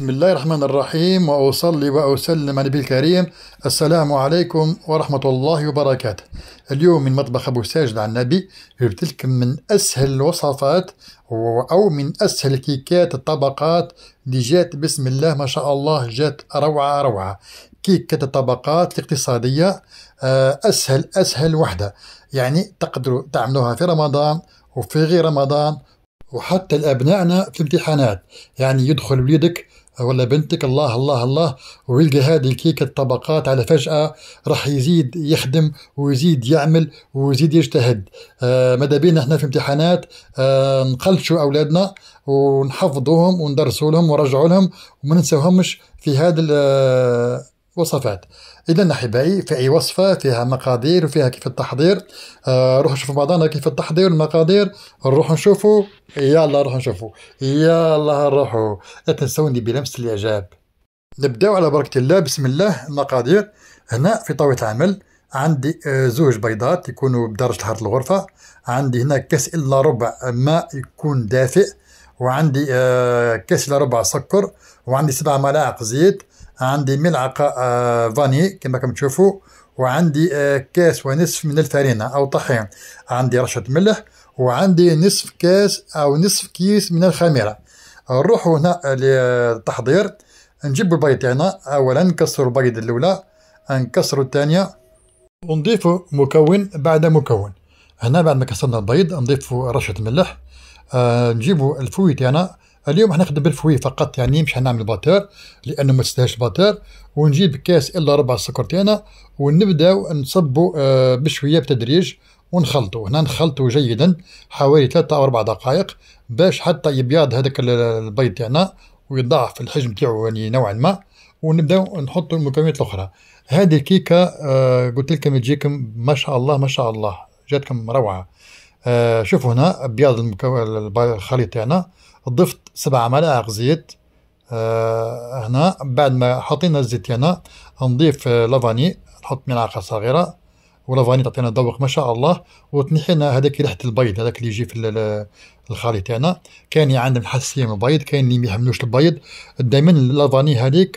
بسم الله الرحمن الرحيم وأصلي وأسلم على النبي الكريم السلام عليكم ورحمة الله وبركاته اليوم من مطبخ أبو ساجد عن النبي جبت لكم من أسهل الوصفات أو من أسهل كيكات الطبقات اللي جات بسم الله ما شاء الله جات روعة روعة كيكة الطبقات الاقتصادية آه، أسهل أسهل وحدة يعني تقدروا تعملوها في رمضان وفي غير رمضان وحتى لأبنائنا في امتحانات يعني يدخل وليدك ولا بنتك الله الله الله ويلقى هذه الكيكة الطبقات على فجأة راح يزيد يخدم ويزيد يعمل ويزيد يجتهد آه بينا احنا في امتحانات آه نقلشوا أولادنا ونحفظوهم وندرسوا لهم ونرجعوا لهم وما ننساوهمش في هذا وصفات اذا احبائي في اي وصفه فيها مقادير وفيها كيف التحضير آه روحوا شوفوا بعضنا كيف التحضير والمقادير نروحوا نشوفوا يلا نروحوا نشوفوا يلا نروحوا تنسوني بلمس الاعجاب نبداو على بركه الله بسم الله المقادير هنا في طاوله العمل عندي آه، زوج بيضات يكونوا بدرجه حراره الغرفه عندي هنا كاس الا ربع ماء يكون دافئ وعندي آه، كاس الا ربع سكر وعندي سبع ملاعق زيت عندي ملعقة آه، فاني كما راكم تشوفوا وعندي آه، كاس ونصف من الفرينة أو طحين عندي رشة ملح وعندي نصف كاس أو نصف كيس من الخميرة نروحوا هنا للتحضير نجيب البيض تاعنا أولا نكسر البيض الأولى نكسر الثانية ونضيف مكون بعد مكون هنا بعد ما كسرنا البيض نضيف رشة ملح آه، نجيب الفويت هنا تاعنا اليوم حنخدم بالفوي فقط يعني مش حنعمل باتور لانه ما تستاهلش باتور ونجيب كاس الا ربع تاعنا ونبداو نصبوا آه بشويه بتدريج ونخلطوا هنا نخلطوا جيدا حوالي 3 او 4 دقائق باش حتى يبيض هذاك البيض تاعنا ويضاعف الحجم تاعو يعني نوعا ما ونبداو نحطوا المكونات الاخرى هذه الكيكه آه، قلت لكم تجيكم ما شاء الله ما شاء الله جاتكم روعه آه، شوفوا هنا ابيض الخليط تاعنا ضفت سبع ملاعق زيت آه، هنا بعد ما حطينا الزيت تاعنا نضيف آه، لافاني نحط ملعقة صغيرة ولافاني تعطينا ذوق ما شاء الله وتنحينا هذاك ريحة البيض هذاك اللي يجي في الخليط تاعنا كاين اللي عندهم حساسية من البيض كاين اللي ما يحملوش البيض دائما اللافاني هذيك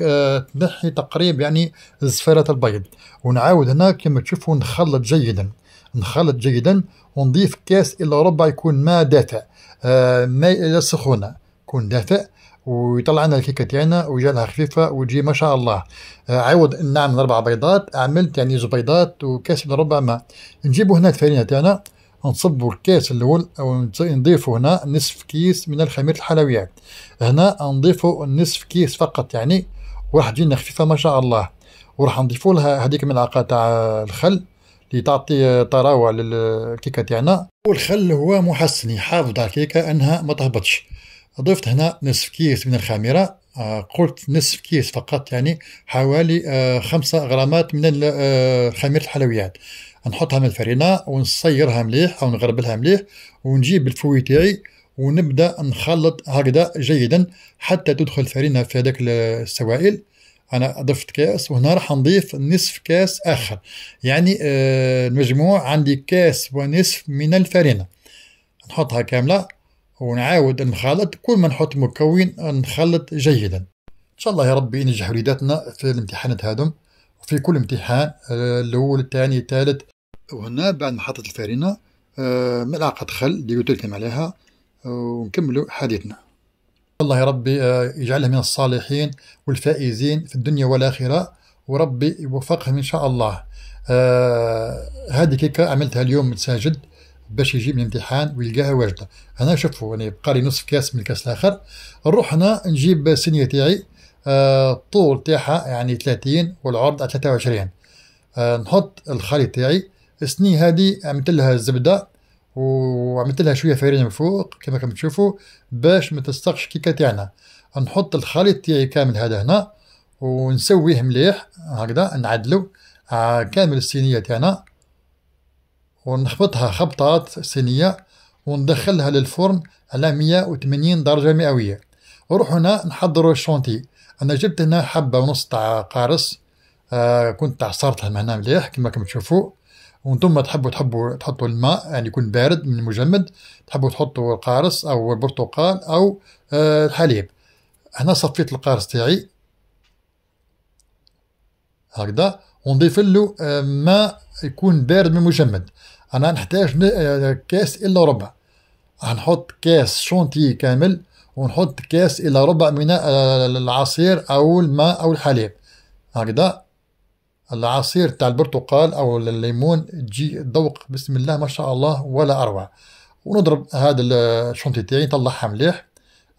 تنحي تقريبا يعني زفارة البيض ونعاود هنا كما تشوفوا نخلط جيدا نخلط جيدا ونضيف كاس إلى ربع يكون ما دافئ آه ماء إلى السخونة يكون دافئ ويطلع لنا الكيكه تاعنا وجالها خفيفه وتجي ما شاء الله آه عوض نعمل اربع بيضات عملت يعني زوج بيضات وكاس الا ربع ماء نجيبوا هنا الفرينه تاعنا نصبوا الكاس الاول او نضيفوا هنا نصف كيس من الخميره الحلويات هنا نضيفوا نصف كيس فقط يعني وراح تجينا خفيفه ما شاء الله وراح نضيفوا لها هذيك الملعقه تاع الخل اللي تعطي آه، طراوه للكيكه تاعنا والخل هو محسن يحافظ على الكيكه انها ما تهبطش ضفت هنا نصف كيس من الخميره آه، قلت نصف كيس فقط يعني حوالي آه، خمسة غرامات من خميرة الحلويات نحطها من الفرينة ونصيرها مليح أو نغربلها مليح ونجيب الفوي تاعي ونبدأ نخلط هكذا جيدا حتى تدخل الفرينة في هذاك السوائل انا ضفت كاس وهنا راح نضيف نصف كاس اخر يعني آه، المجموع عندي كاس ونصف من الفارينة نحطها كامله ونعاود نخلط كل ما نحط مكون نخلط جيدا ان شاء الله يا ربي ينجح وليداتنا في الامتحانات هادم وفي كل امتحان آه، الاول الثاني الثالث وهنا بعد ما حطيت الفارينة آه، ملعقة خل اللي قلت لكم عليها ونكملوا حديثنا الله يا ربي آه، يجعلها من الصالحين والفائزين في الدنيا والآخرة وربي يوفقهم إن شاء الله آه هذه كيكة عملتها اليوم من ساجد باش يجيب الامتحان ويلقاها واجده انا شوفوا أنا يعني بقى لي نصف كاس من الكاس الاخر نروح هنا نجيب السنيه تاعي آه الطول تاعها يعني 30 والعرض 23 آه نحط الخليط تاعي السنيه هذه عملت لها الزبده وعملت لها شويه فارين من فوق كما راكم تشوفوا باش ما تلصقش الكيكه تاعنا نحط الخليط تاعي كامل هذا هنا ونسويه مليح هكذا نعدلو آه، كامل الصينيه تاعنا ونخبطها خبطات صينيه وندخلها للفرن على 180 درجه مئويه نروح هنا نحضروا الشونتي انا جبت هنا حبه ونص تاع قارص آه كنت عصرتها هنا مليح كما راكم تشوفوا وانتم تحبوا تحبوا تحطوا الماء يعني يكون بارد من المجمد تحبوا تحطوا القارص او البرتقال او آه، الحليب هنا صفيت القارص تاعي هكذا ونضيف له آه، ماء يكون بارد من المجمد انا نحتاج آه، كاس الا ربع هنحط كاس شونتي كامل ونحط كاس الى ربع من العصير او الماء او الحليب هكذا العصير تاع البرتقال او الليمون تجي ذوق بسم الله ما شاء الله ولا اروع ونضرب هذا الشونتي تاعي نطلعها مليح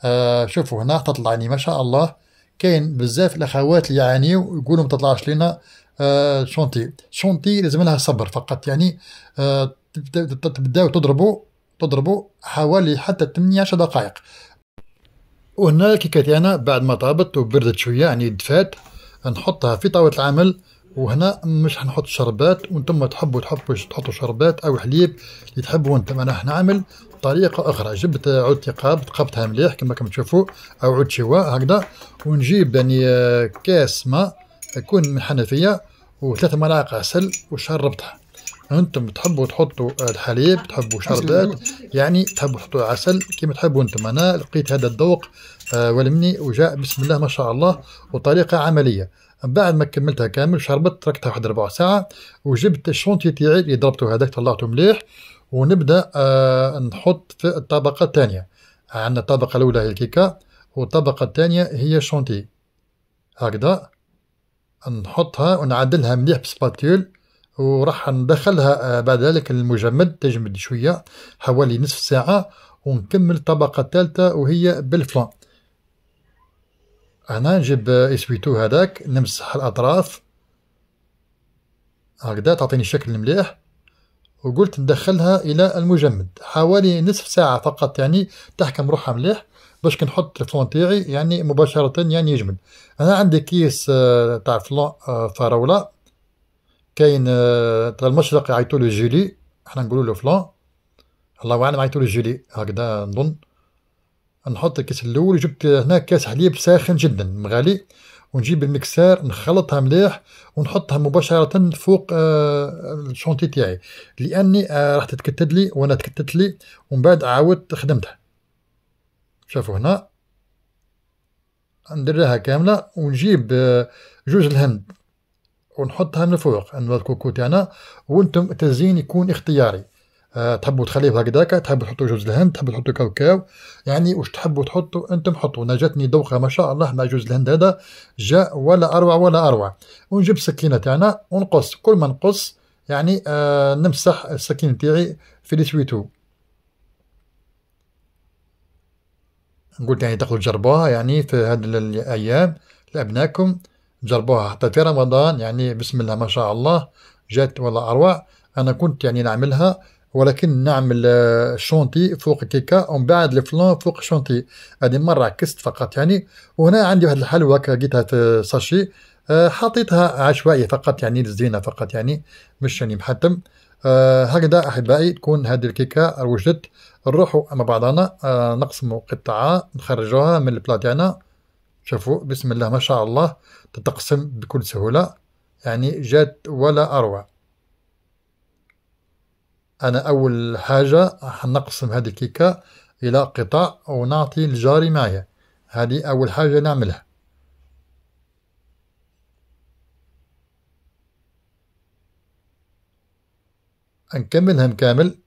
آه شوفوا هنا تطلع يعني ما شاء الله كاين بزاف الاخوات اللي يعانيو يقولوا ما تطلعش لنا آه شونتي شونتي لازم لها صبر فقط يعني آه تبداو تضربوا تضربوا حوالي حتى 18 دقائق وهنا الكيكه بعد ما طابت وبردت شويه يعني دفات نحطها في طاوله العمل وهنا مش حنحط شربات وانتم تحبوا تحبوا تحطوا شربات او حليب اللي تحبوا انتم انا حنعمل طريقه اخرى جبت عود ثقاب ثقبتها مليح كما كما تشوفوا او عود شواء هكذا ونجيب يعني آه، كاس ماء يكون من حنفيه وثلاث ملاعق عسل وشربتها انتم تحبوا تحطوا الحليب تحبوا شربات يعني تحبوا تحطوا عسل كما تحبوا انتم انا لقيت هذا الذوق آه ولمني وجاء بسم الله ما شاء الله وطريقه عمليه بعد ما كملتها كامل شربت تركتها واحد ربع ساعه وجبت الشونتي تاعي اللي ضربته هذاك طلعته مليح ونبدا آه نحط في الطبقه الثانيه عندنا الطبقه الاولى هي الكيكه والطبقه الثانيه هي الشونتي هكذا نحطها ونعدلها مليح بسباتول وراح ندخلها آه، بعد ذلك المجمد تجمد شويه حوالي نصف ساعه ونكمل الطبقه الثالثه وهي بالفلان هنا نجيب اسويتو هذاك نمسح الأطراف هكذا تعطيني الشكل مليح وقلت ندخلها إلى المجمد حوالي نصف ساعة فقط يعني تحكم روحها مليح باش كنحط التليفون تاعي يعني مباشرة يعني يجمد أنا عندي كيس آه، تاع آه، فراولة كاين آه، تاع المشرق يعيطولو جيلي احنا نقولولو فلون الله أعلم يعيطولو جيلي هكذا نظن نحط الكاس الاول جبت هنا كاس حليب ساخن جدا مغالي ونجيب المكسار نخلطها مليح ونحطها مباشرة فوق آه، الشونتي تاعي لأني آه، راح تتكتد لي وأنا تكتت لي ومن بعد عاودت خدمتها شافوا هنا نديرها كاملة ونجيب آه، جوج الهند ونحطها من فوق الكوكو تاعنا وانتم التزيين يكون اختياري آه، تحبوا تخليه هكذاك تحبوا تحطوا جوز الهند تحبوا تحطوا كاوكاو يعني واش تحبوا تحطوا انتم حطوا انا جاتني دوخه ما شاء الله مع جوز الهند هذا جاء ولا اروع ولا اروع ونجيب السكينه تاعنا ونقص كل ما نقص يعني آه نمسح السكينه تاعي في السويتو قلت يعني تاخذوا تجربوها يعني في هذه الايام لابنائكم جربوها حتى في رمضان يعني بسم الله ما شاء الله جات ولا اروع انا كنت يعني نعملها ولكن نعمل شونتي فوق كيكا ومن بعد الفلان فوق شونتي هذه مره عكست فقط يعني وهنا عندي واحد الحلوه لقيتها في ساشي آه، حطيتها عشوائي فقط يعني للزينه فقط يعني مش يعني محتم آه، هكذا احبائي تكون هذه الكيكه وجدت نروحوا مع بعضنا آه، نقسموا قطعه نخرجوها من البلا تاعنا شوفوا بسم الله ما شاء الله تتقسم بكل سهوله يعني جات ولا اروع أنا أول حاجة حنقسم هذه الكيكة إلى قطع ونعطي لجاري معايا هذه أول حاجة نعملها نكملهم كامل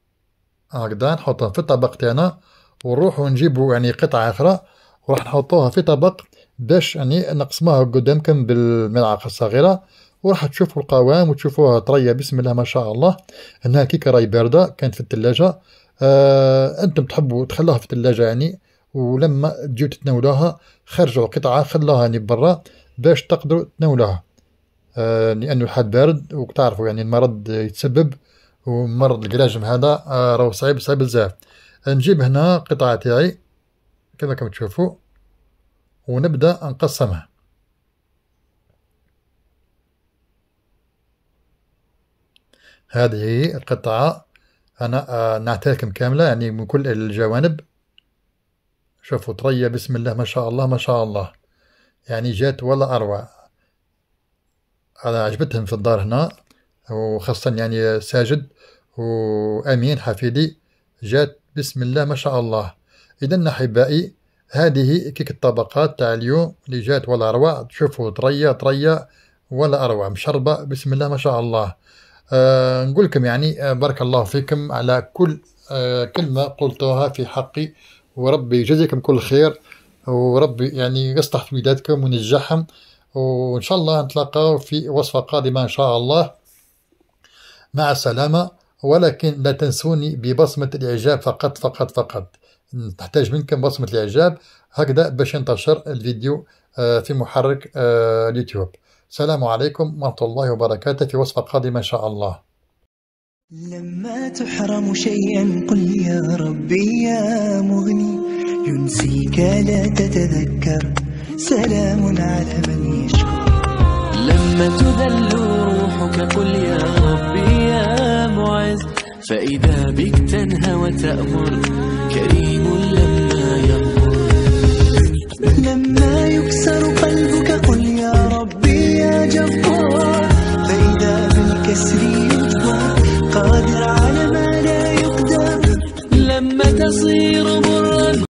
هكذا نحطهم في الطبق تاعنا ونروحو نجيبو يعني قطعة أخرى وراح نحطوها في طبق باش يعني نقسموها قدامكم بالملعقة الصغيرة وراح تشوفوا القوام وتشوفوها طريه بسم الله ما شاء الله هنا كي راهي بارده كانت في الثلاجه آه انتم تحبوا تخلوها في الثلاجه يعني ولما تجيو تتناولوها خرجوا قطعه خلوها يعني برا باش تقدروا تناولوها آه لانه الحال بارد وتعرفوا يعني المرض يتسبب ومرض القلاجم هذا آه راهو صعيب صعيب بزاف نجيب هنا قطعه تاعي كما كما تشوفوا ونبدا نقسمها هذه القطعة أنا آه، نعطيكم كاملة يعني من كل الجوانب شوفوا طرية بسم الله ما شاء الله ما شاء الله يعني جات ولا أروع أنا عجبتهم في الدار هنا وخاصة يعني ساجد وأمين حفيدي جات بسم الله ما شاء الله إذن أحبائي هذه كيك الطبقات تاع اليوم اللي جات ولا أروع شوفوا طرية طرية ولا أروع مشربة بسم الله ما شاء الله آه، نقول لكم يعني آه، بارك الله فيكم على كل آه، كلمة قلتوها في حقي وربي يجزيكم كل خير وربي يعني يصلح في بلادكم وينجحهم وإن شاء الله نتلاقاو في وصفة قادمة إن شاء الله مع السلامة ولكن لا تنسوني ببصمة الإعجاب فقط فقط فقط تحتاج منكم بصمة الإعجاب هكذا باش ينتشر الفيديو في محرك اليوتيوب السلام عليكم ورحمة الله وبركاته في وصفة قادمة إن شاء الله لما تحرم شيئا قل يا ربي يا مغني ينسيك لا تتذكر سلام على من يشكر لما تذل روحك قل يا ربي يا معز فإذا بك تنهى وتأمر كريم لما يغفر لما